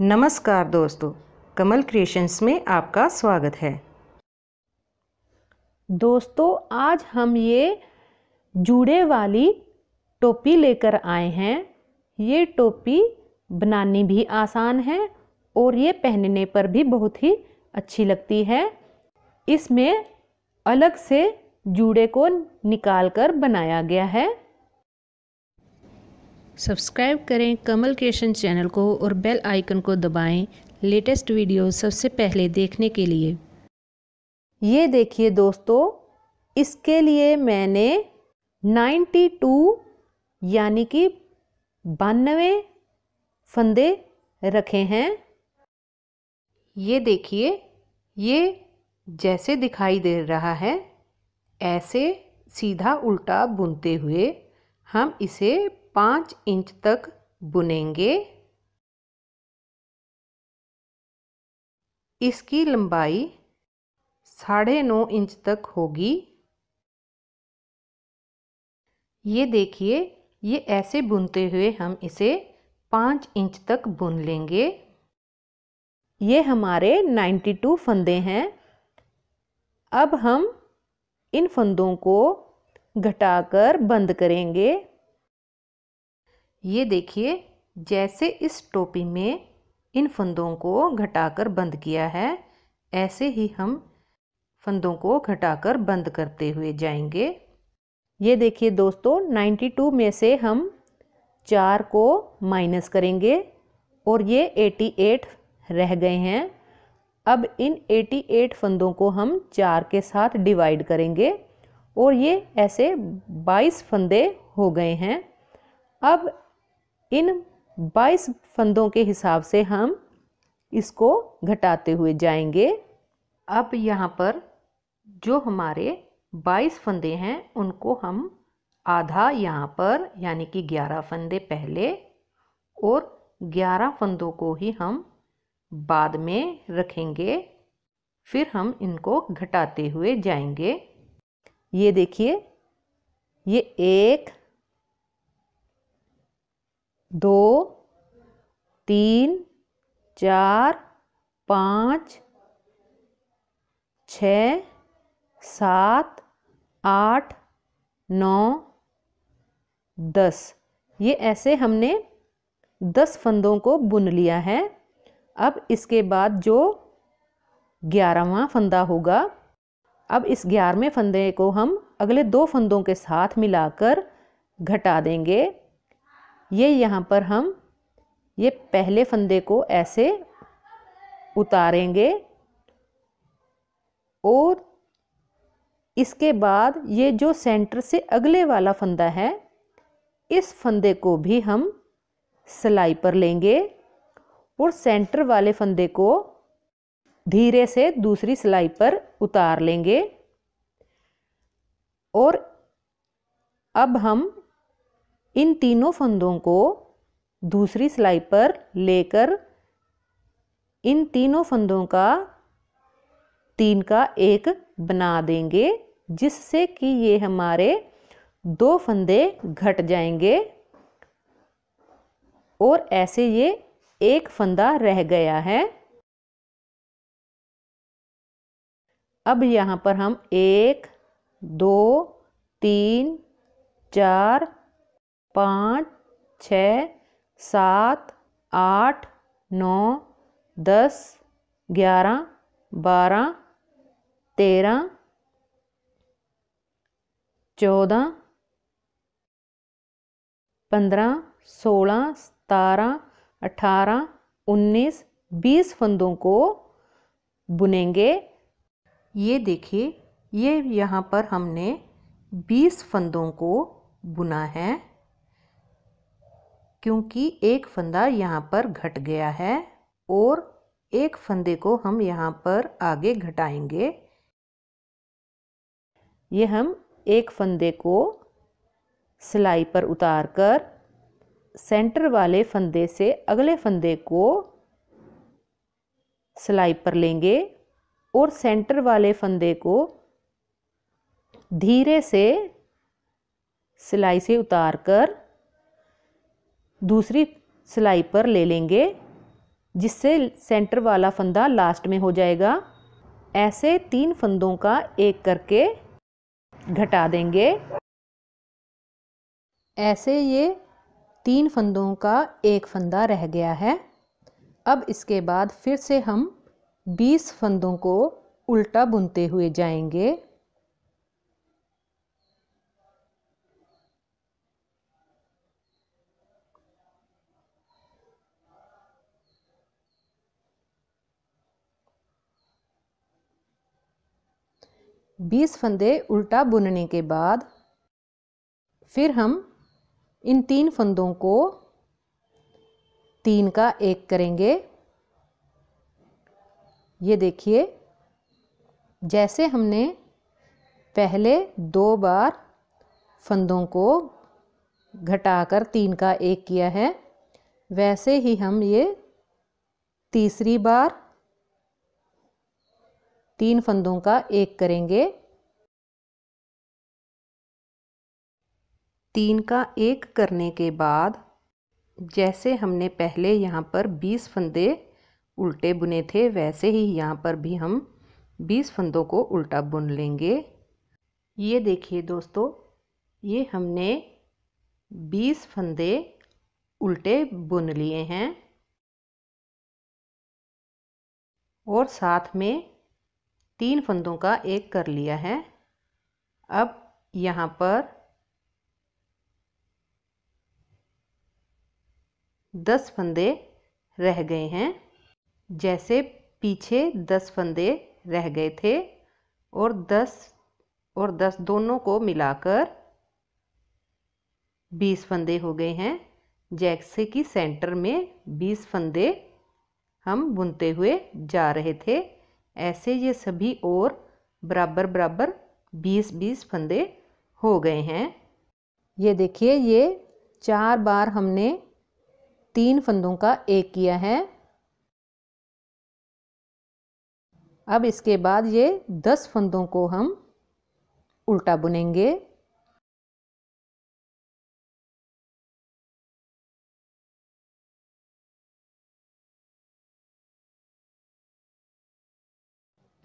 नमस्कार दोस्तों कमल क्रिएशंस में आपका स्वागत है दोस्तों आज हम ये जूड़े वाली टोपी लेकर आए हैं ये टोपी बनानी भी आसान है और ये पहनने पर भी बहुत ही अच्छी लगती है इसमें अलग से जूड़े को निकाल कर बनाया गया है सब्सक्राइब करें कमल क्रिएशन चैनल को और बेल आइकन को दबाएं लेटेस्ट वीडियो सबसे पहले देखने के लिए ये देखिए दोस्तों इसके लिए मैंने 92 यानी कि बानवे फंदे रखे हैं ये देखिए ये जैसे दिखाई दे रहा है ऐसे सीधा उल्टा बुनते हुए हम इसे पाँच इंच तक बुनेंगे इसकी लंबाई साढ़े नौ इंच तक होगी ये देखिए ये ऐसे बुनते हुए हम इसे पाँच इंच तक बुन लेंगे ये हमारे नाइन्टी टू फंदे हैं अब हम इन फंदों को घटाकर बंद करेंगे ये देखिए जैसे इस टोपी में इन फंदों को घटाकर बंद किया है ऐसे ही हम फंदों को घटाकर बंद करते हुए जाएंगे ये देखिए दोस्तों 92 में से हम चार को माइनस करेंगे और ये 88 रह गए हैं अब इन 88 फंदों को हम चार के साथ डिवाइड करेंगे और ये ऐसे 22 फंदे हो गए हैं अब इन 22 फंदों के हिसाब से हम इसको घटाते हुए जाएंगे अब यहाँ पर जो हमारे 22 फंदे हैं उनको हम आधा यहाँ पर यानी कि 11 फंदे पहले और 11 फंदों को ही हम बाद में रखेंगे फिर हम इनको घटाते हुए जाएंगे ये देखिए ये एक दो तीन चार पाँच छः सात आठ नौ दस ये ऐसे हमने दस फंदों को बुन लिया है अब इसके बाद जो ग्यारहवा फंदा होगा अब इस ग्यारहवें फंदे को हम अगले दो फंदों के साथ मिलाकर घटा देंगे ये यहाँ पर हम ये पहले फंदे को ऐसे उतारेंगे और इसके बाद ये जो सेंटर से अगले वाला फंदा है इस फंदे को भी हम सिलाई पर लेंगे और सेंटर वाले फंदे को धीरे से दूसरी सिलाई पर उतार लेंगे और अब हम इन तीनों फंदों को दूसरी सिलाई पर लेकर इन तीनों फंदों का तीन का एक बना देंगे जिससे कि ये हमारे दो फंदे घट जाएंगे और ऐसे ये एक फंदा रह गया है अब यहाँ पर हम एक दो तीन चार पाँच छ सात आठ नौ दस ग्यारह बारह तेरह चौदह पंद्रह सोलह सतारह अठारह उन्नीस बीस फंदों को बुनेंगे ये देखिए ये यहाँ पर हमने बीस फंदों को बुना है क्योंकि एक फंदा यहाँ पर घट गया है और एक फंदे को हम यहाँ पर आगे घटाएंगे ये हम एक फंदे को सिलाई पर उतार कर सेंटर वाले फंदे से अगले फंदे को सिलाई पर लेंगे और सेंटर वाले फंदे को धीरे से सिलाई से उतार कर दूसरी सिलाई पर ले लेंगे जिससे सेंटर वाला फंदा लास्ट में हो जाएगा ऐसे तीन फंदों का एक करके घटा देंगे ऐसे ये तीन फंदों का एक फंदा रह गया है अब इसके बाद फिर से हम 20 फंदों को उल्टा बुनते हुए जाएंगे बीस फंदे उल्टा बुनने के बाद फिर हम इन तीन फंदों को तीन का एक करेंगे ये देखिए जैसे हमने पहले दो बार फंदों को घटाकर तीन का एक किया है वैसे ही हम ये तीसरी बार तीन फंदों का एक करेंगे तीन का एक करने के बाद जैसे हमने पहले यहाँ पर बीस फंदे उल्टे बुने थे वैसे ही यहाँ पर भी हम बीस फंदों को उल्टा बुन लेंगे ये देखिए दोस्तों ये हमने बीस फंदे उल्टे बुन लिए हैं और साथ में तीन फंदों का एक कर लिया है अब यहाँ पर दस फंदे रह गए हैं जैसे पीछे दस फंदे रह गए थे और दस और दस दोनों को मिलाकर बीस फंदे हो गए हैं जैसे कि सेंटर में बीस फंदे हम बुनते हुए जा रहे थे ऐसे ये सभी और बराबर बराबर बीस बीस फंदे हो गए हैं ये देखिए ये चार बार हमने तीन फंदों का एक किया है अब इसके बाद ये दस फंदों को हम उल्टा बुनेंगे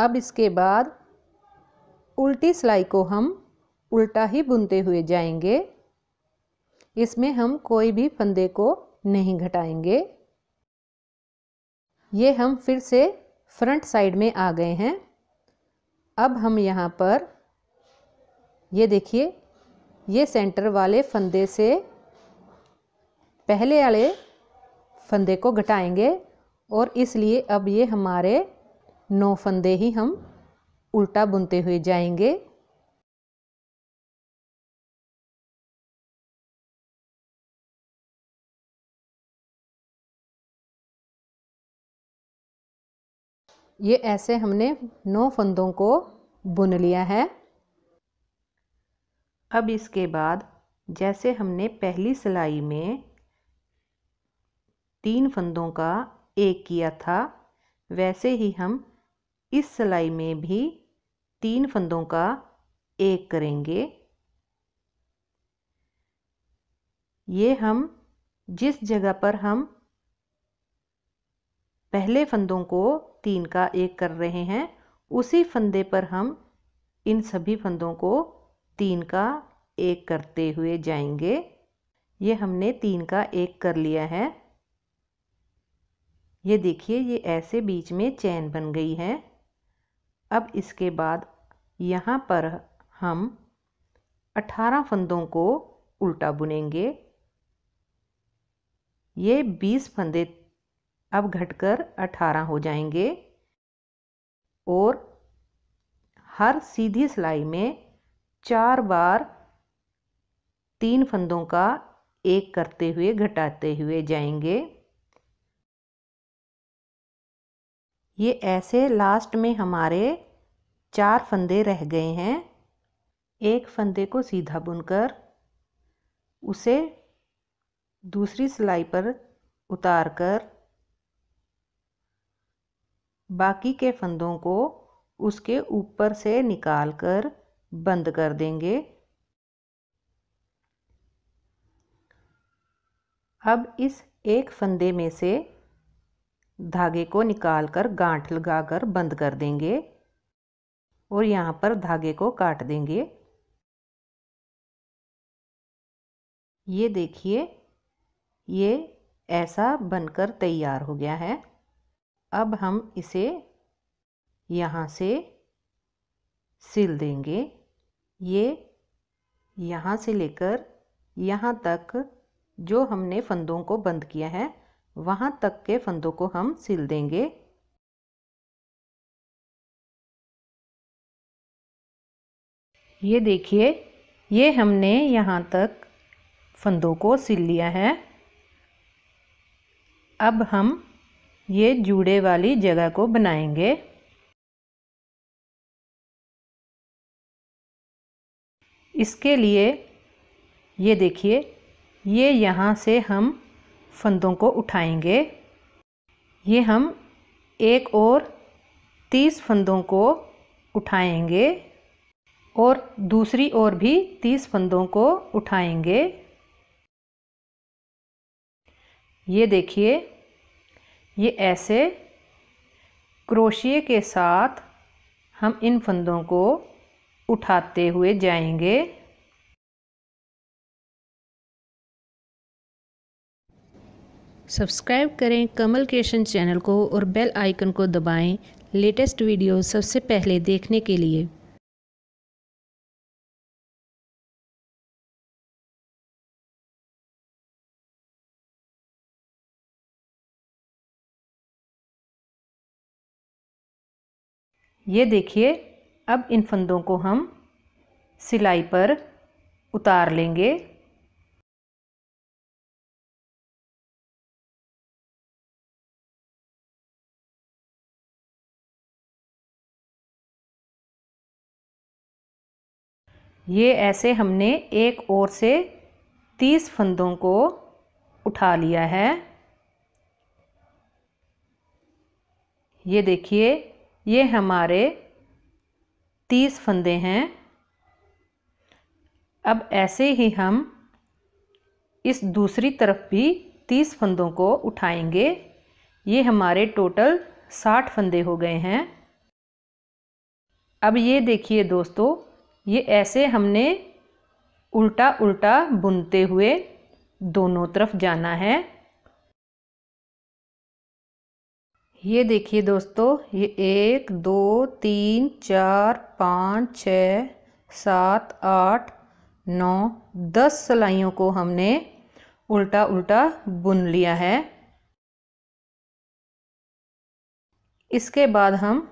अब इसके बाद उल्टी सिलाई को हम उल्टा ही बुनते हुए जाएंगे इसमें हम कोई भी फंदे को नहीं घटाएंगे ये हम फिर से फ्रंट साइड में आ गए हैं अब हम यहाँ पर ये देखिए ये सेंटर वाले फंदे से पहले वाले फंदे को घटाएंगे और इसलिए अब ये हमारे नौ फंदे ही हम उल्टा बुनते हुए जाएंगे ये ऐसे हमने नौ फंदों को बुन लिया है अब इसके बाद जैसे हमने पहली सिलाई में तीन फंदों का एक किया था वैसे ही हम इस सिलाई में भी तीन फंदों का एक करेंगे ये हम जिस जगह पर हम पहले फंदों को तीन का एक कर रहे हैं उसी फंदे पर हम इन सभी फंदों को तीन का एक करते हुए जाएंगे ये हमने तीन का एक कर लिया है ये देखिए ये ऐसे बीच में चैन बन गई है अब इसके बाद यहाँ पर हम 18 फंदों को उल्टा बुनेंगे ये 20 फंदे अब घटकर 18 हो जाएंगे और हर सीधी सिलाई में चार बार तीन फंदों का एक करते हुए घटाते हुए जाएंगे ये ऐसे लास्ट में हमारे चार फंदे रह गए हैं एक फंदे को सीधा बुनकर उसे दूसरी सिलाई पर उतार कर बाकी के फंदों को उसके ऊपर से निकाल कर बंद कर देंगे अब इस एक फंदे में से धागे को निकाल कर गांठ लगा कर बंद कर देंगे और यहाँ पर धागे को काट देंगे ये देखिए ये ऐसा बनकर तैयार हो गया है अब हम इसे यहाँ से सिल देंगे ये यहाँ से लेकर यहाँ तक जो हमने फंदों को बंद किया है वहाँ तक के फंदों को हम सिल देंगे ये देखिए ये हमने यहाँ तक फंदों को सिल लिया है अब हम ये जूड़े वाली जगह को बनाएंगे इसके लिए ये देखिए ये यहाँ से हम फंदों को उठाएंगे ये हम एक और तीस फंदों को उठाएंगे और दूसरी ओर भी तीस फंदों को उठाएंगे ये देखिए ये ऐसे क्रोशिए के साथ हम इन फंदों को उठाते हुए जाएंगे सब्सक्राइब करें कमल क्रिएशन चैनल को और बेल आइकन को दबाएं लेटेस्ट वीडियो सबसे पहले देखने के लिए ये देखिए अब इन फंदों को हम सिलाई पर उतार लेंगे ये ऐसे हमने एक ओर से तीस फंदों को उठा लिया है ये देखिए ये हमारे तीस फंदे हैं अब ऐसे ही हम इस दूसरी तरफ भी तीस फंदों को उठाएंगे ये हमारे टोटल साठ फंदे हो गए हैं अब ये देखिए दोस्तों ये ऐसे हमने उल्टा उल्टा बुनते हुए दोनों तरफ जाना है ये देखिए दोस्तों ये एक दो तीन चार पाँच छ सात आठ नौ दस सलाइयों को हमने उल्टा उल्टा बुन लिया है इसके बाद हम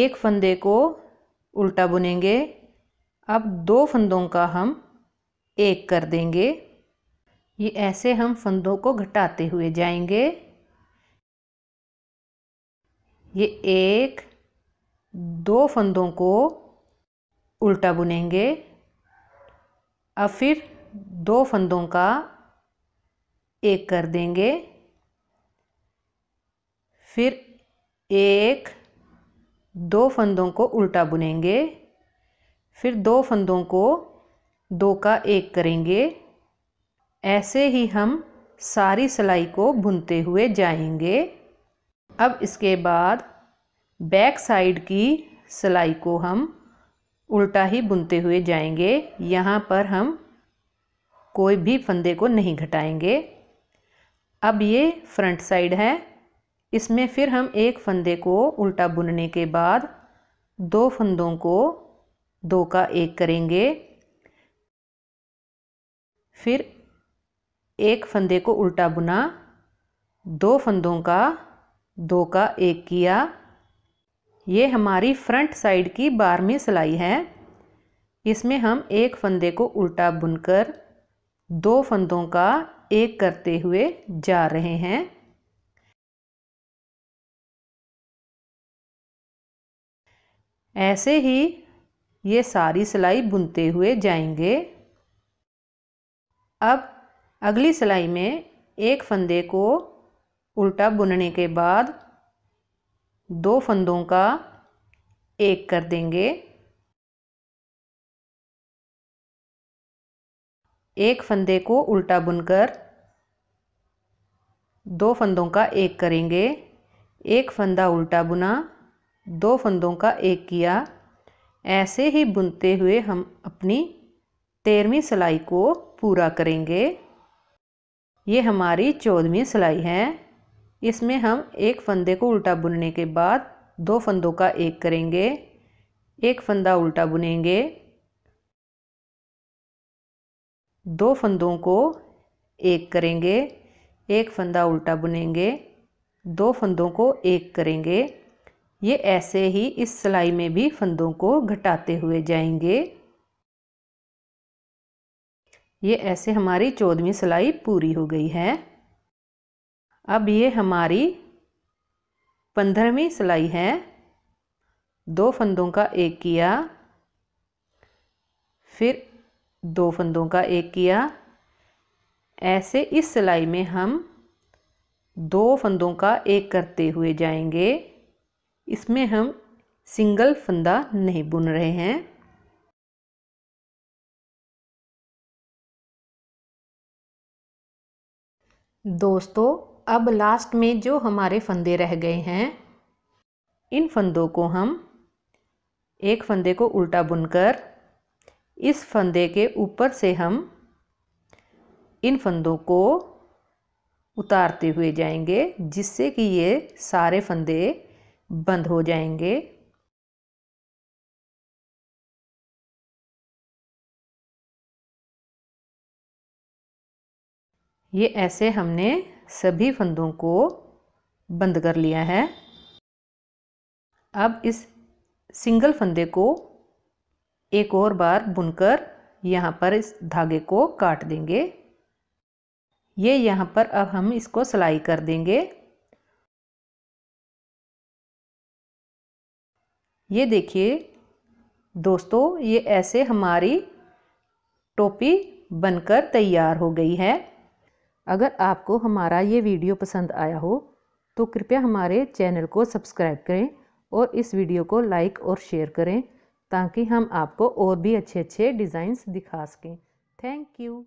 एक फंदे को उल्टा बुनेंगे अब दो फंदों का हम एक कर देंगे ये ऐसे हम फंदों को घटाते हुए जाएंगे ये एक दो फंदों को उल्टा बुनेंगे अब फिर दो फंदों का एक कर देंगे फिर एक दो फंदों को उल्टा बुनेंगे फिर दो फंदों को दो का एक करेंगे ऐसे ही हम सारी सिलाई को बुनते हुए जाएंगे अब इसके बाद बैक साइड की सिलाई को हम उल्टा ही बुनते हुए जाएंगे यहाँ पर हम कोई भी फंदे को नहीं घटाएंगे अब ये फ्रंट साइड है इसमें फिर हम एक फंदे को उल्टा बुनने के बाद दो फंदों को दो का एक करेंगे फिर एक फंदे को उल्टा बुना दो फंदों का दो का एक किया ये हमारी फ्रंट साइड की बारहवीं सिलाई है इसमें हम एक फंदे को उल्टा बुनकर दो फंदों का एक करते हुए जा रहे हैं ऐसे ही ये सारी सिलाई बुनते हुए जाएंगे अब अगली सिलाई में एक फंदे को उल्टा बुनने के बाद दो फंदों का एक कर देंगे एक फंदे को उल्टा बुनकर दो फंदों का एक करेंगे एक फंदा उल्टा बुना दो फंदों का एक किया ऐसे ही बुनते हुए हम अपनी तेरहवीं सिलाई को पूरा करेंगे ये हमारी चौदहवीं सिलाई है इसमें हम एक फंदे को उल्टा बुनने के बाद दो फंदों का एक करेंगे एक फंदा उल्टा बुनेंगे दो फंदों को एक करेंगे एक फंदा उल्टा बुनेंगे दो फंदों को एक करेंगे ये ऐसे ही इस सिलाई में भी फंदों को घटाते हुए जाएंगे ये ऐसे हमारी चौदहवीं सिलाई पूरी हो गई है अब ये हमारी पंद्रहवीं सिलाई है दो फंदों का एक किया फिर दो फंदों का एक किया ऐसे इस सिलाई में हम दो फंदों का एक करते हुए जाएंगे इसमें हम सिंगल फंदा नहीं बुन रहे हैं दोस्तों अब लास्ट में जो हमारे फंदे रह गए हैं इन फंदों को हम एक फंदे को उल्टा बुनकर इस फंदे के ऊपर से हम इन फंदों को उतारते हुए जाएंगे जिससे कि ये सारे फंदे बंद हो जाएंगे ये ऐसे हमने सभी फंदों को बंद कर लिया है अब इस सिंगल फंदे को एक और बार बुनकर यहाँ पर इस धागे को काट देंगे ये यहाँ पर अब हम इसको सिलाई कर देंगे ये देखिए दोस्तों ये ऐसे हमारी टोपी बनकर तैयार हो गई है अगर आपको हमारा ये वीडियो पसंद आया हो तो कृपया हमारे चैनल को सब्सक्राइब करें और इस वीडियो को लाइक और शेयर करें ताकि हम आपको और भी अच्छे अच्छे डिज़ाइंस दिखा सकें थैंक यू